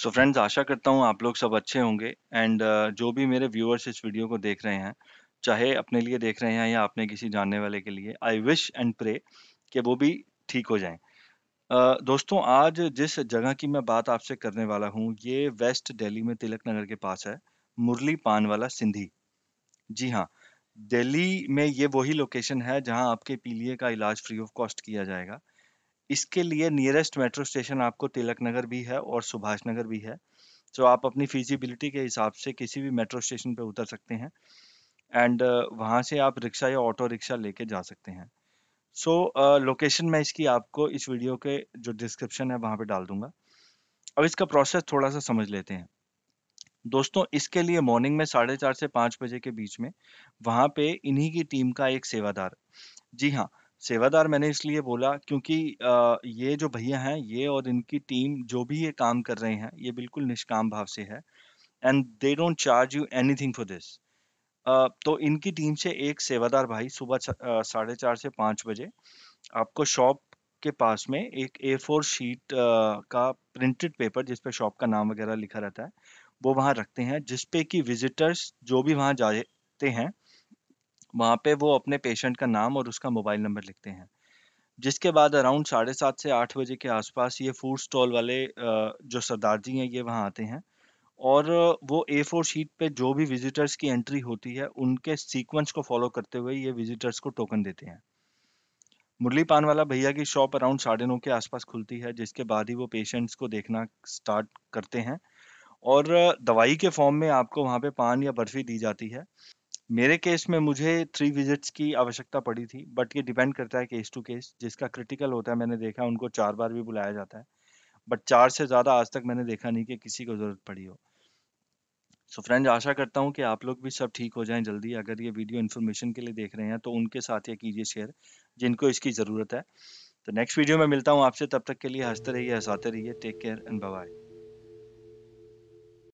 So friends आशा करता हूँ आप लोग सब अच्छे होंगे एंड uh, जो भी मेरे व्यूअर्स इस वीडियो को देख रहे हैं चाहे अपने लिए देख रहे हैं या अपने किसी जानने वाले के लिए आई विश एंड प्रे कि वो भी ठीक हो जाए uh, दोस्तों आज जिस जगह की मैं बात आपसे करने वाला हूँ ये वेस्ट दिल्ली में तिलक नगर के पास है मुरली पान वाला सिंधी जी हाँ दिल्ली में ये वही लोकेशन है जहाँ आपके पीलिए का इलाज फ्री ऑफ कॉस्ट किया जाएगा इसके लिए नियरेस्ट मेट्रो स्टेशन आपको तिलक नगर भी है और सुभाष नगर भी है सो आप अपनी फिजिबिलिटी के हिसाब से किसी भी मेट्रो स्टेशन पर उतर सकते हैं एंड वहाँ से आप रिक्शा या ऑटो रिक्शा लेके जा सकते हैं सो so, लोकेशन uh, मैं इसकी आपको इस वीडियो के जो डिस्क्रिप्शन है वहाँ पे डाल दूंगा अब इसका प्रोसेस थोड़ा सा समझ लेते हैं दोस्तों इसके लिए मॉर्निंग में साढ़े चार से पाँच बजे के बीच में वहाँ पे इन्हीं की टीम का एक सेवादार जी हाँ सेवादार मैंने इसलिए बोला क्योंकि ये जो भैया हैं, ये और इनकी टीम जो भी ये काम कर रहे हैं, ये बिल्कुल निष्काम भाव से है and they don't charge you anything for this. तो इनकी टीम से एक सेवादार भाई सुबह साढ़े चार से पाँच बजे आपको शॉप के पास में एक ए फोर शीट का प्रिंटेड पेपर जिस शॉप का नाम वगैरह लिखा रहता है, वो वहाँ रखते हैं जिसपे कि विज़िटर्स जो भी वहाँ जाते हैं वहाँ पे वो अपने पेशेंट का नाम और उसका मोबाइल नंबर लिखते हैं जिसके बाद अराउंड साढ़े सात से आठ बजे के आसपास ये फूड स्टॉल वाले जो सरदार जी हैं ये वहाँ आते हैं और वो ए फोर शीट पे जो भी विजिटर्स की एंट्री होती है उनके सीक्वेंस को फॉलो करते हुए ये विजिटर्स को टोकन देते हैं मुरली पान वाला भैया की शॉप अराउंड साढ़े नौ के आसपास खुलती है जिसके बाद ही वो पेशेंट्स को देखना स्टार्ट करते हैं और दवाई के फॉर्म में आपको वहाँ पे पान या बर्फी दी जाती है मेरे केस में मुझे थ्री विजिट्स की आवश्यकता पड़ी थी बट ये डिपेंड करता है केस टू केस जिसका क्रिटिकल होता है मैंने देखा उनको चार बार भी बुलाया जाता है बट चार से ज़्यादा आज तक मैंने देखा नहीं कि किसी को ज़रूरत पड़ी हो सो so फ्रेंड्स आशा करता हूँ कि आप लोग भी सब ठीक हो जाएं जल्दी अगर ये वीडियो इन्फॉर्मेशन के लिए देख रहे हैं तो उनके साथ ये कीजिए शेयर जिनको इसकी ज़रूरत है तो नेक्स्ट वीडियो में मिलता हूँ आपसे तब तक के लिए हंसते रहिए हंसाते रहिए टेक केयर एंड बाय